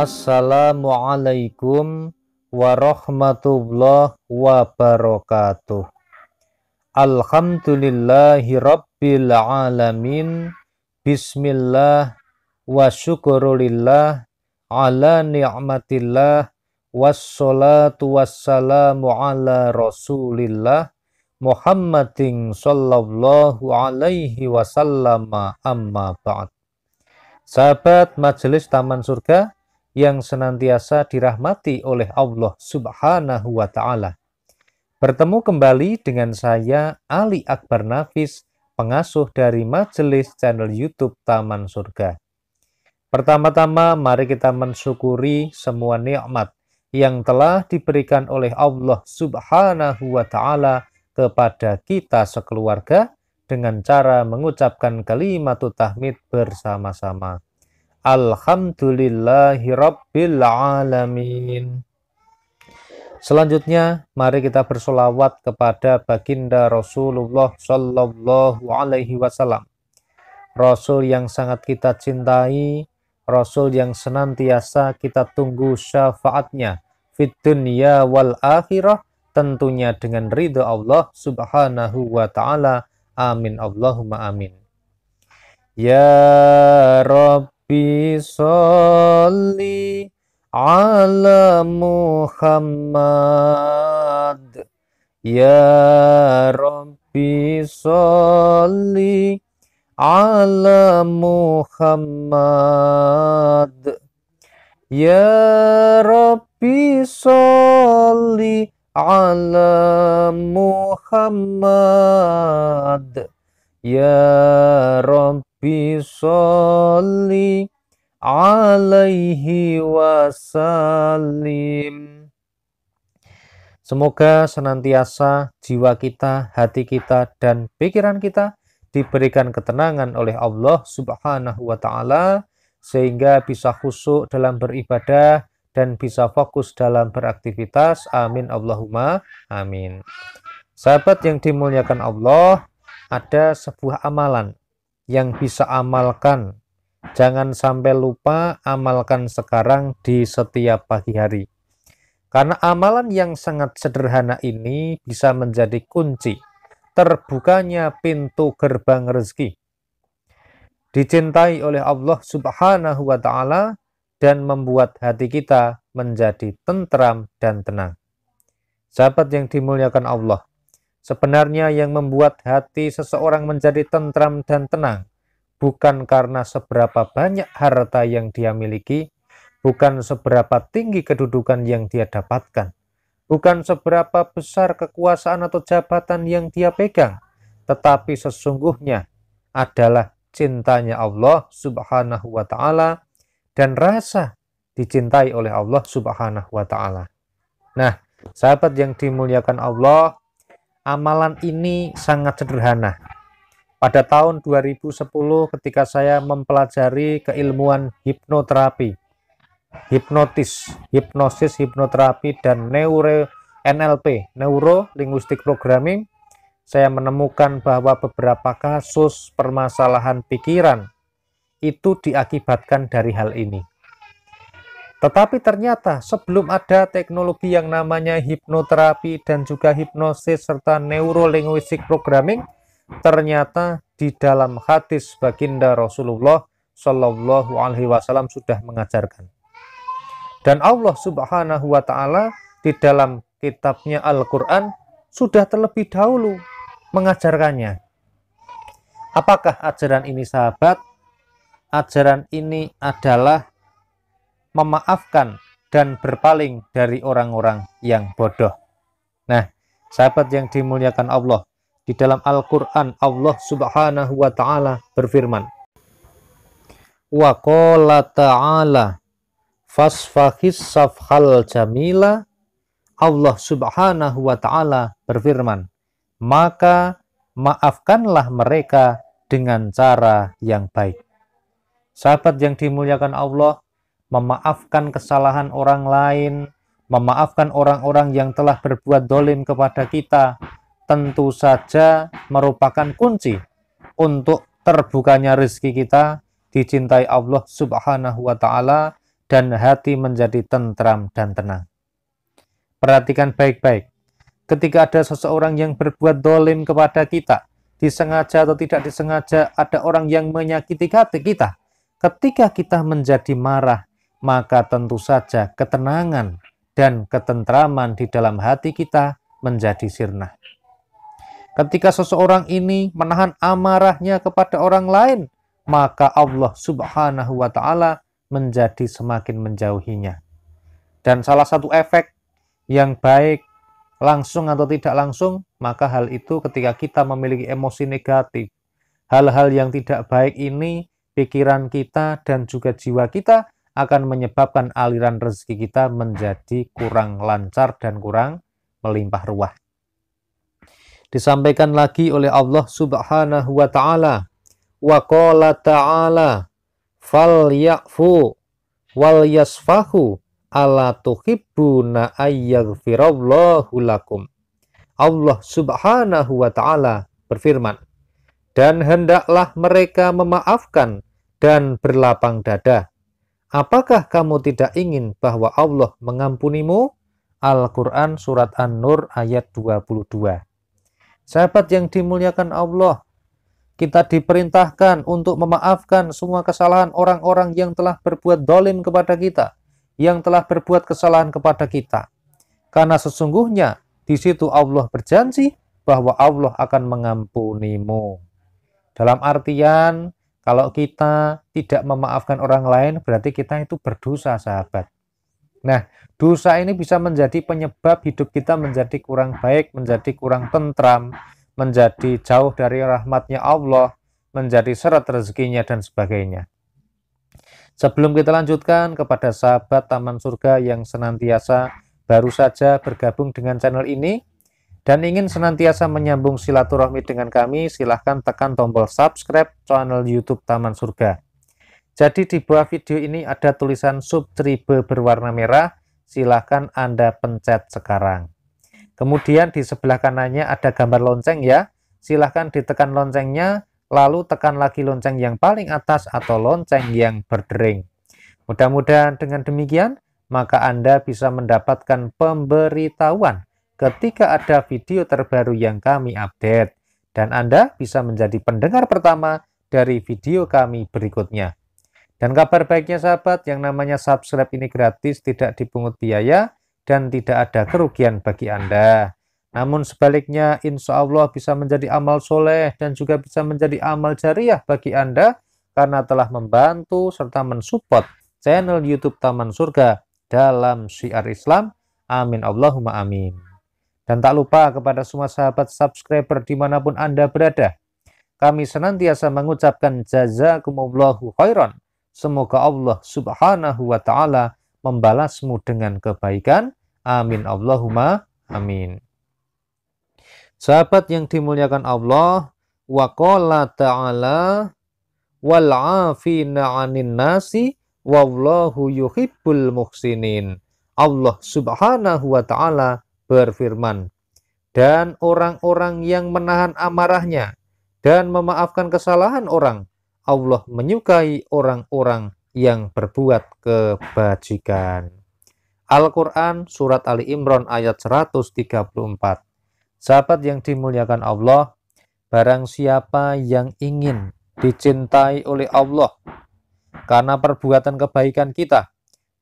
Assalamualaikum warahmatullahi wabarakatuh. Alhamdulillahi rabbil alamin. Bismillah wa syukurulillah ala ni'matillah wassalatu wassalamu ala rasulillah Muhammadin sallallahu alaihi wasallam amma ba'd. Sahabat Majelis Taman Surga, yang senantiasa dirahmati oleh Allah Subhanahu wa taala. Bertemu kembali dengan saya Ali Akbar Nafis, pengasuh dari majelis channel YouTube Taman Surga. Pertama-tama mari kita mensyukuri semua nikmat yang telah diberikan oleh Allah Subhanahu wa taala kepada kita sekeluarga dengan cara mengucapkan kalimat tahmid bersama-sama. Alhamdulillahi Rabbil Alamin. Selanjutnya, mari kita bersolawat kepada baginda Rasulullah Sallallahu Alaihi Wasallam. Rasul yang sangat kita cintai, Rasul yang senantiasa kita tunggu syafaatnya. Fit dunia wal akhirah, tentunya dengan ridho Allah subhanahu wa ta'ala. Amin Allahumma amin. Ya Rabbi ربي صل على محمد يا ربي صل على محمد يا ربي صل على محمد يا رب Rabbi alaihi wasallim. Semoga senantiasa jiwa kita, hati kita, dan pikiran kita diberikan ketenangan oleh Allah Subhanahu wa Ta'ala, sehingga bisa khusyuk dalam beribadah dan bisa fokus dalam beraktivitas. Amin. Allahumma amin. Sahabat yang dimuliakan Allah, ada sebuah amalan yang bisa amalkan. Jangan sampai lupa amalkan sekarang di setiap pagi hari. Karena amalan yang sangat sederhana ini bisa menjadi kunci terbukanya pintu gerbang rezeki. Dicintai oleh Allah Subhanahu wa taala dan membuat hati kita menjadi tentram dan tenang. Sahabat yang dimuliakan Allah, Sebenarnya yang membuat hati seseorang menjadi tentram dan tenang bukan karena seberapa banyak harta yang dia miliki, bukan seberapa tinggi kedudukan yang dia dapatkan, bukan seberapa besar kekuasaan atau jabatan yang dia pegang, tetapi sesungguhnya adalah cintanya Allah Subhanahu wa taala dan rasa dicintai oleh Allah Subhanahu wa taala. Nah, sahabat yang dimuliakan Allah, Amalan ini sangat sederhana. Pada tahun 2010 ketika saya mempelajari keilmuan hipnoterapi, hipnotis, hipnosis, hipnoterapi dan neuro NLP, neuro linguistic programming, saya menemukan bahwa beberapa kasus permasalahan pikiran itu diakibatkan dari hal ini. Tetapi ternyata sebelum ada teknologi yang namanya hipnoterapi dan juga hipnosis serta neurolinguistik programming, ternyata di dalam hadis baginda Rasulullah Shallallahu Alaihi Wasallam sudah mengajarkan. Dan Allah Subhanahu Wa Taala di dalam kitabnya Al-Quran sudah terlebih dahulu mengajarkannya. Apakah ajaran ini sahabat? Ajaran ini adalah memaafkan dan berpaling dari orang-orang yang bodoh. Nah, sahabat yang dimuliakan Allah, di dalam Al-Qur'an Allah Subhanahu wa taala berfirman, "Wa qala ta'ala fasfakis safhal jamila" Allah Subhanahu wa taala berfirman, "Maka maafkanlah mereka dengan cara yang baik." Sahabat yang dimuliakan Allah, memaafkan kesalahan orang lain, memaafkan orang-orang yang telah berbuat dolim kepada kita, tentu saja merupakan kunci untuk terbukanya rezeki kita dicintai Allah subhanahu wa ta'ala dan hati menjadi tentram dan tenang. Perhatikan baik-baik. Ketika ada seseorang yang berbuat dolim kepada kita, disengaja atau tidak disengaja ada orang yang menyakiti hati kita. Ketika kita menjadi marah, maka tentu saja ketenangan dan ketentraman di dalam hati kita menjadi sirna. Ketika seseorang ini menahan amarahnya kepada orang lain, maka Allah Subhanahu wa taala menjadi semakin menjauhinya. Dan salah satu efek yang baik langsung atau tidak langsung, maka hal itu ketika kita memiliki emosi negatif, hal-hal yang tidak baik ini pikiran kita dan juga jiwa kita akan menyebabkan aliran rezeki kita menjadi kurang lancar dan kurang melimpah ruah. Disampaikan lagi oleh Allah Subhanahu wa taala, wa qala ta'ala yafu wal yasfahu ala tuhibbuna ayyaghfirallahu lakum. Allah Subhanahu wa taala berfirman, dan hendaklah mereka memaafkan dan berlapang dada Apakah kamu tidak ingin bahwa Allah mengampunimu? Al-Quran Surat An-Nur ayat 22. Sahabat yang dimuliakan Allah, kita diperintahkan untuk memaafkan semua kesalahan orang-orang yang telah berbuat dolim kepada kita, yang telah berbuat kesalahan kepada kita. Karena sesungguhnya di situ Allah berjanji bahwa Allah akan mengampunimu. Dalam artian kalau kita tidak memaafkan orang lain, berarti kita itu berdosa, sahabat. Nah, dosa ini bisa menjadi penyebab hidup kita menjadi kurang baik, menjadi kurang tentram, menjadi jauh dari rahmatnya Allah, menjadi seret rezekinya, dan sebagainya. Sebelum kita lanjutkan kepada sahabat Taman Surga yang senantiasa baru saja bergabung dengan channel ini, dan ingin senantiasa menyambung silaturahmi dengan kami, silahkan tekan tombol subscribe channel YouTube Taman Surga. Jadi di bawah video ini ada tulisan subtribe berwarna merah, silahkan Anda pencet sekarang. Kemudian di sebelah kanannya ada gambar lonceng ya, silahkan ditekan loncengnya, lalu tekan lagi lonceng yang paling atas atau lonceng yang berdering. Mudah-mudahan dengan demikian, maka Anda bisa mendapatkan pemberitahuan ketika ada video terbaru yang kami update. Dan Anda bisa menjadi pendengar pertama dari video kami berikutnya. Dan kabar baiknya sahabat, yang namanya subscribe ini gratis, tidak dipungut biaya, dan tidak ada kerugian bagi Anda. Namun sebaliknya, insya Allah bisa menjadi amal soleh dan juga bisa menjadi amal jariah bagi Anda karena telah membantu serta mensupport channel YouTube Taman Surga dalam syiar Islam. Amin Allahumma amin. Dan tak lupa kepada semua sahabat subscriber dimanapun Anda berada. Kami senantiasa mengucapkan jazakumullahu khairan. Semoga Allah subhanahu wa ta'ala membalasmu dengan kebaikan. Amin Allahumma amin. Sahabat yang dimuliakan Allah, waqala ta'ala wal'afina 'anin nasi wallahu yuhibbul muhsinin. Allah Subhanahu wa taala berfirman, "Dan orang-orang yang menahan amarahnya dan memaafkan kesalahan orang, Allah menyukai orang-orang yang berbuat kebajikan." Al-Qur'an surat Ali Imran ayat 134. Sahabat yang dimuliakan Allah, barang siapa yang ingin dicintai oleh Allah karena perbuatan kebaikan kita,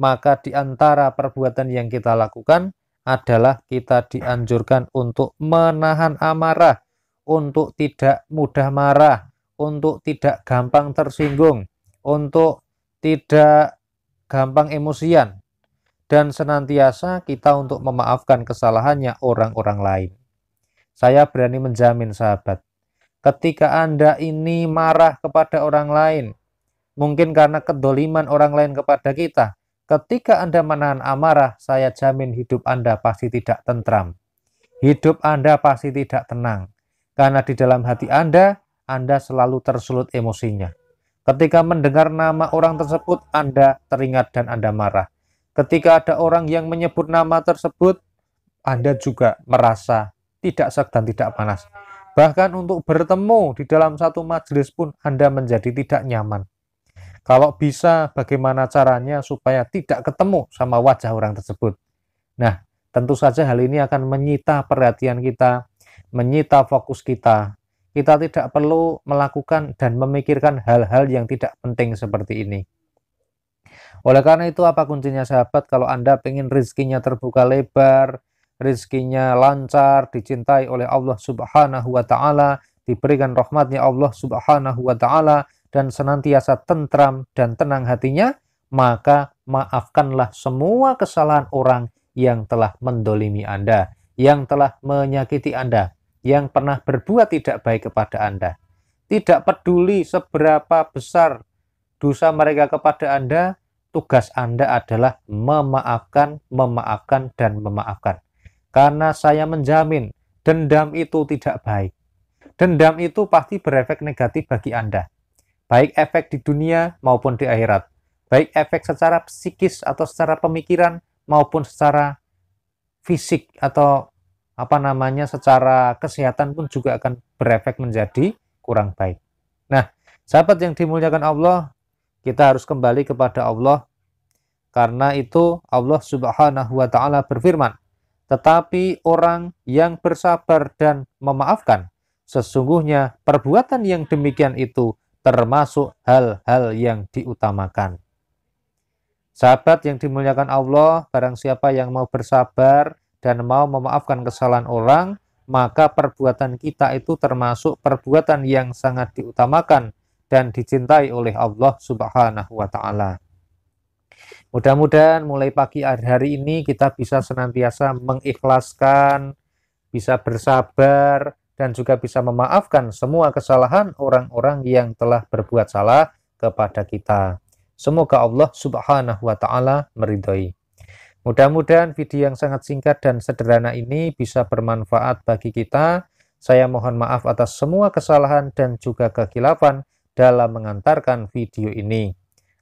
maka di antara perbuatan yang kita lakukan adalah kita dianjurkan untuk menahan amarah, untuk tidak mudah marah, untuk tidak gampang tersinggung, untuk tidak gampang emosian, dan senantiasa kita untuk memaafkan kesalahannya orang-orang lain. Saya berani menjamin sahabat, ketika Anda ini marah kepada orang lain, mungkin karena kedoliman orang lain kepada kita, Ketika Anda menahan amarah, saya jamin hidup Anda pasti tidak tentram. Hidup Anda pasti tidak tenang. Karena di dalam hati Anda, Anda selalu tersulut emosinya. Ketika mendengar nama orang tersebut, Anda teringat dan Anda marah. Ketika ada orang yang menyebut nama tersebut, Anda juga merasa tidak sek dan tidak panas. Bahkan untuk bertemu di dalam satu majelis pun Anda menjadi tidak nyaman. Kalau bisa, bagaimana caranya supaya tidak ketemu sama wajah orang tersebut? Nah, tentu saja hal ini akan menyita perhatian kita, menyita fokus kita. Kita tidak perlu melakukan dan memikirkan hal-hal yang tidak penting seperti ini. Oleh karena itu, apa kuncinya sahabat? Kalau Anda ingin rizkinya terbuka lebar, rizkinya lancar, dicintai oleh Allah subhanahu wa ta'ala, diberikan rahmatnya Allah subhanahu wa ta'ala, dan senantiasa tentram dan tenang hatinya, maka maafkanlah semua kesalahan orang yang telah mendolimi Anda, yang telah menyakiti Anda, yang pernah berbuat tidak baik kepada Anda. Tidak peduli seberapa besar dosa mereka kepada Anda, tugas Anda adalah memaafkan, memaafkan, dan memaafkan. Karena saya menjamin dendam itu tidak baik. Dendam itu pasti berefek negatif bagi Anda baik efek di dunia maupun di akhirat, baik efek secara psikis atau secara pemikiran maupun secara fisik atau apa namanya secara kesehatan pun juga akan berefek menjadi kurang baik. Nah, sahabat yang dimuliakan Allah, kita harus kembali kepada Allah karena itu Allah Subhanahu wa taala berfirman, "Tetapi orang yang bersabar dan memaafkan, sesungguhnya perbuatan yang demikian itu termasuk hal-hal yang diutamakan. Sahabat yang dimuliakan Allah, barang siapa yang mau bersabar dan mau memaafkan kesalahan orang, maka perbuatan kita itu termasuk perbuatan yang sangat diutamakan dan dicintai oleh Allah Subhanahu wa taala. Mudah-mudahan mulai pagi hari ini kita bisa senantiasa mengikhlaskan, bisa bersabar, dan juga bisa memaafkan semua kesalahan orang-orang yang telah berbuat salah kepada kita. Semoga Allah Subhanahu wa taala meridhoi. Mudah-mudahan video yang sangat singkat dan sederhana ini bisa bermanfaat bagi kita. Saya mohon maaf atas semua kesalahan dan juga kekhilafan dalam mengantarkan video ini.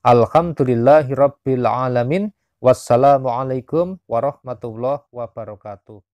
Alhamdulillahirrabbilalamin. Wassalamualaikum warahmatullahi wabarakatuh.